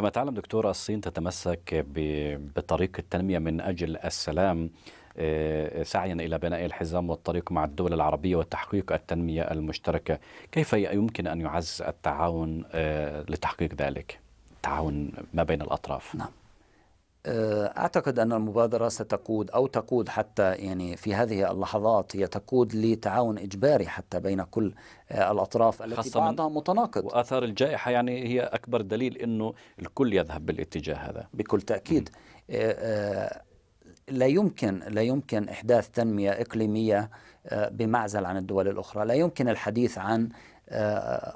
كما تعلم دكتورة الصين تتمسك بطريق التنمية من أجل السلام آه، آه، سعيا إلى بناء الحزام والطريق مع الدول العربية وتحقيق التنمية المشتركة كيف يمكن أن يعزز التعاون آه، لتحقيق ذلك؟ تعاون ما بين الأطراف نعم آه، اعتقد ان المبادره ستقود او تقود حتى يعني في هذه اللحظات هي تقود لتعاون اجباري حتى بين كل آه، الاطراف التي بعضها متناقض واثار الجائحه يعني هي اكبر دليل انه الكل يذهب بالاتجاه هذا بكل تاكيد آه، لا يمكن لا يمكن احداث تنميه اقليميه بمعزل عن الدول الاخرى لا يمكن الحديث عن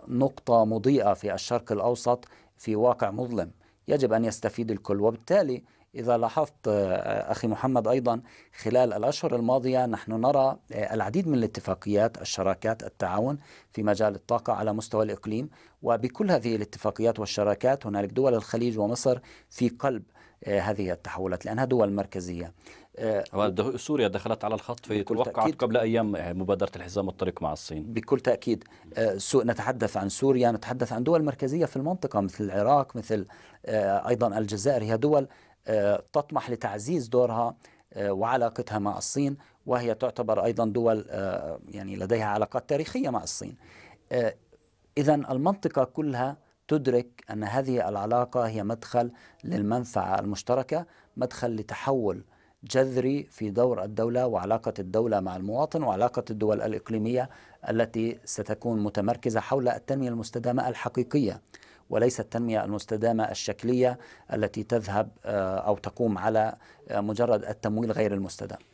نقطه مضيئه في الشرق الاوسط في واقع مظلم يجب أن يستفيد الكل وبالتالي إذا لاحظت آه، آه، أخي محمد أيضا خلال الأشهر الماضية نحن نرى آه، العديد من الاتفاقيات الشراكات التعاون في مجال الطاقة على مستوى الإقليم وبكل هذه الاتفاقيات والشراكات هنالك دول الخليج ومصر في قلب هذه التحولات لأنها دول مركزية آه سوريا دخلت على الخط في توقعت قبل ايام آه، مبادره الحزام الطريق مع الصين بكل تاكيد آه نتحدث عن سوريا نتحدث عن دول مركزيه في المنطقه مثل العراق مثل آه ايضا الجزائر هي دول آه، تطمح لتعزيز دورها آه، وعلاقتها مع الصين وهي تعتبر ايضا دول يعني لديها علاقات تاريخيه مع الصين اذا المنطقه كلها تدرك ان هذه العلاقه هي مدخل للمنفعه المشتركه مدخل لتحول جذري في دور الدولة وعلاقة الدولة مع المواطن وعلاقة الدول الإقليمية التي ستكون متمركزة حول التنمية المستدامة الحقيقية وليس التنمية المستدامة الشكلية التي تذهب آه، أو تقوم على آه، مجرد التمويل غير المستدام